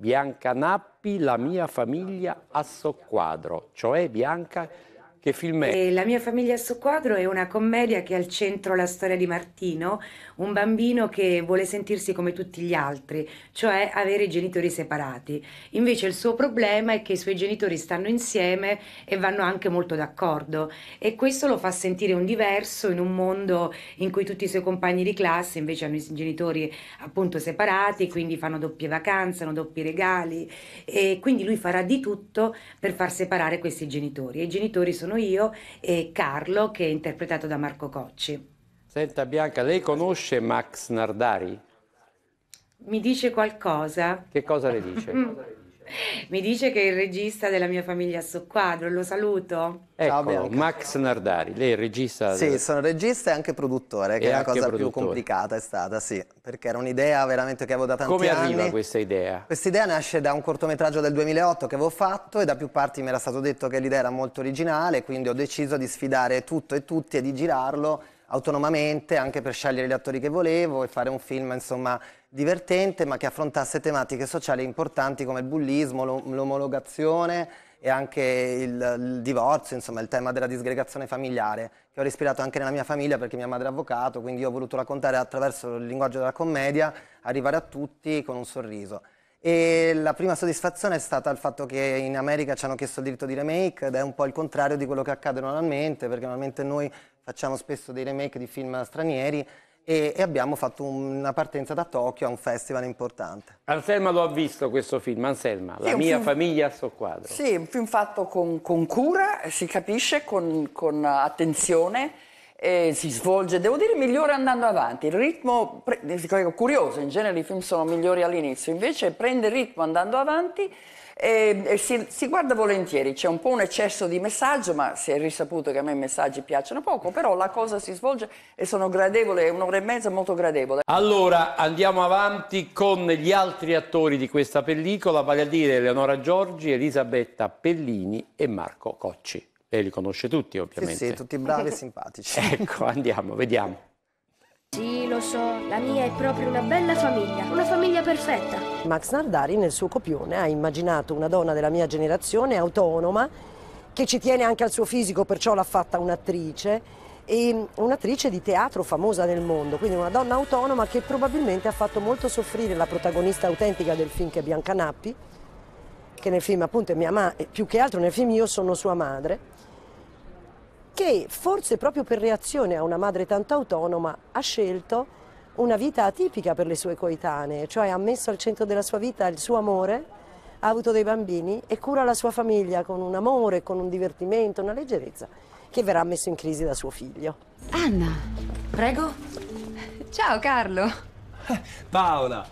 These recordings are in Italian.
Bianca Nappi, la mia famiglia a soqquadro, cioè Bianca che film è? E eh, la mia famiglia su quadro è una commedia che ha al centro la storia di Martino, un bambino che vuole sentirsi come tutti gli altri, cioè avere i genitori separati. Invece il suo problema è che i suoi genitori stanno insieme e vanno anche molto d'accordo e questo lo fa sentire un diverso in un mondo in cui tutti i suoi compagni di classe invece hanno i genitori appunto separati, quindi fanno doppie vacanze, hanno doppi regali e quindi lui farà di tutto per far separare questi genitori. E I genitori sono sono io, e Carlo che è interpretato da Marco Cocci. Senta Bianca, lei conosce Max Nardari? Mi dice qualcosa. Che cosa le dice? Mi dice che è il regista della mia famiglia Socquadro, lo saluto. Ecco, Max Nardari, lei è il regista? Sì, del... sono regista e anche produttore, che è la cosa produttore. più complicata è stata, sì, perché era un'idea veramente che avevo da tanti Come anni. Come arriva questa idea? Questa idea nasce da un cortometraggio del 2008 che avevo fatto e da più parti mi era stato detto che l'idea era molto originale, quindi ho deciso di sfidare tutto e tutti e di girarlo autonomamente anche per scegliere gli attori che volevo e fare un film insomma divertente ma che affrontasse tematiche sociali importanti come il bullismo, l'omologazione e anche il, il, divorzio, insomma il tema della disgregazione familiare che ho respirato anche nella mia famiglia perché mia madre è avvocato, quindi ho voluto raccontare attraverso il linguaggio della commedia, arrivare a tutti con un sorriso. E la prima soddisfazione è stata il fatto che in America ci hanno chiesto il diritto di remake ed è un po' il contrario di quello che accade normalmente, perché normalmente noi facciamo spesso dei remake di film stranieri e, e abbiamo fatto una partenza da Tokyo a un festival importante. Anselma lo ha visto questo film, Anselma, sì, la mia film... famiglia a sto quadro. Sì, un film fatto con, con cura, si capisce, con, con attenzione eh, si svolge, devo dire, migliore andando avanti. Il ritmo, curioso, in genere i film sono migliori all'inizio, invece prende ritmo andando avanti e, e si, si, guarda volentieri, c'è un po' un eccesso di messaggio, ma si è risaputo che a me i messaggi piacciono poco, però la cosa si svolge e sono gradevole, è un'ora e mezza molto gradevole. Allora andiamo avanti con gli altri attori di questa pellicola, vale a dire Eleonora Giorgi, Elisabetta Pellini e Marco Cocci e li conosce tutti, ovviamente. Sì, sì, tutti bravi e simpatici. ecco, andiamo, vediamo. Sì, lo so, la mia è proprio una bella famiglia, una famiglia perfetta. Max Nardari nel suo copione ha immaginato una donna della mia generazione, autonoma, che ci tiene anche al suo fisico, perciò l'ha fatta un'attrice, e un'attrice di teatro famosa nel mondo, quindi una donna autonoma che probabilmente ha fatto molto soffrire la protagonista autentica del film che è Biancanappi, che nel film appunto è mia madre, più che altro nel film io sono sua madre, che forse proprio per reazione a una madre tanto autonoma ha scelto una vita atipica per le sue coetanee, cioè ha messo al centro della sua vita il suo amore, ha avuto dei bambini e cura la sua famiglia con un amore, con un divertimento, una leggerezza, che verrà messo in crisi da suo figlio. Anna, prego. Ciao Carlo. Paola,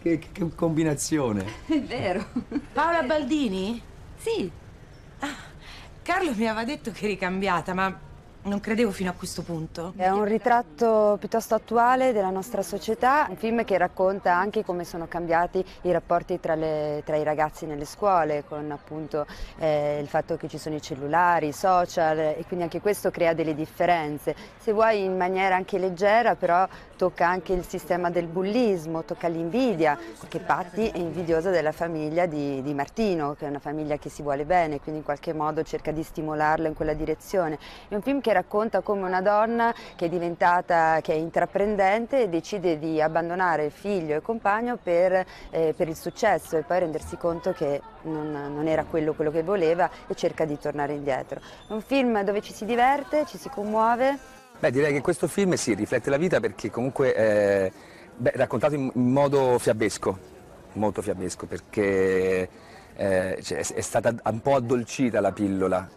che, che combinazione. È vero. Paola Baldini? Sì. Ah, Carlo mi aveva detto che eri cambiata, ma non credevo fino a questo punto. È un ritratto piuttosto attuale della nostra società, un film che racconta anche come sono cambiati i rapporti tra, le, tra i ragazzi nelle scuole, con appunto eh, il fatto che ci sono i cellulari, i social e quindi anche questo crea delle differenze. Se vuoi in maniera anche leggera però tocca anche il sistema del bullismo, tocca l'invidia, che Patti è invidiosa della famiglia di, di Martino, che è una famiglia che si vuole bene, quindi in qualche modo cerca di stimolarla in quella direzione. È un film che racconta come una donna che è diventata, che è intraprendente decide di abbandonare il figlio e il compagno per, eh, per il successo e poi rendersi conto che non, non era quello, quello che voleva e cerca di tornare indietro. È un film dove ci si diverte, ci si commuove. Beh, direi che questo film sì, riflette la vita perché comunque è eh, beh, raccontato in modo fiabesco, molto fiabesco, perché eh, cioè, è stata un po' addolcita la pillola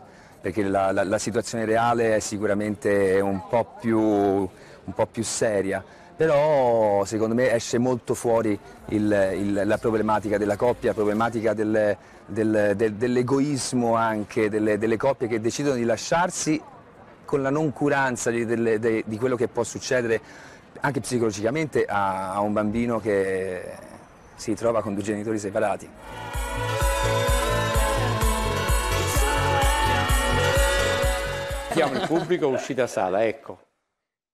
perché la, la, la situazione reale è sicuramente un po, più, un po' più, seria, però secondo me esce molto fuori il, il, la problematica della coppia, la problematica del, del, del, dell'egoismo anche, delle, delle coppie che decidono di lasciarsi con la noncuranza di, di, di, quello che può succedere anche psicologicamente a, a un bambino che si trova con due genitori separati. Aspettiamo il pubblico, uscita sala, ecco.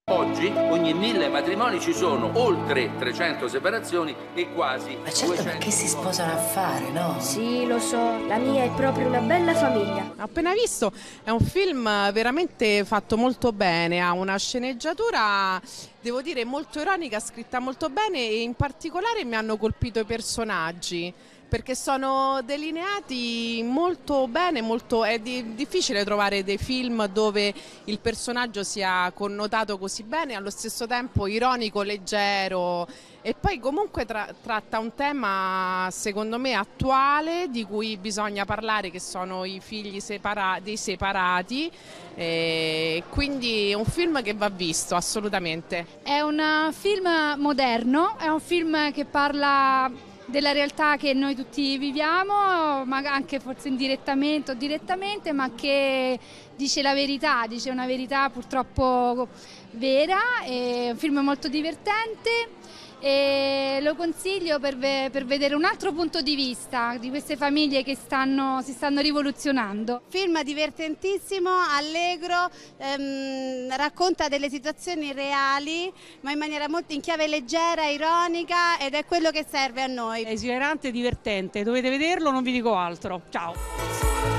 Oggi ogni mille matrimoni ci sono oltre 300 separazioni e quasi Ma certo 200 perché si sposano a fare, no? Sì, lo so, la mia è proprio una bella famiglia. Appena visto, è un film veramente fatto molto bene, ha una sceneggiatura devo dire molto ironica, scritta molto bene e in particolare mi hanno colpito i personaggi perché sono delineati molto bene, molto, è di, difficile trovare dei film dove il personaggio sia connotato così bene, allo stesso tempo ironico, leggero e poi comunque tra, tratta un tema secondo me attuale di cui bisogna parlare che sono i figli separa, dei separati, quindi è un film che va visto assolutamente. È un film moderno, è un film che parla della realtà che noi tutti viviamo, ma anche forse indirettamente o direttamente, ma che dice la verità, dice una verità purtroppo vera, è un film molto divertente e lo consiglio per, ve per, vedere un altro punto di vista di queste famiglie che stanno, si stanno rivoluzionando. Film divertentissimo, allegro, ehm, racconta delle situazioni reali ma in maniera molto in chiave leggera, ironica ed è quello che serve a noi. Esilerante e divertente, dovete vederlo, non vi dico altro. Ciao!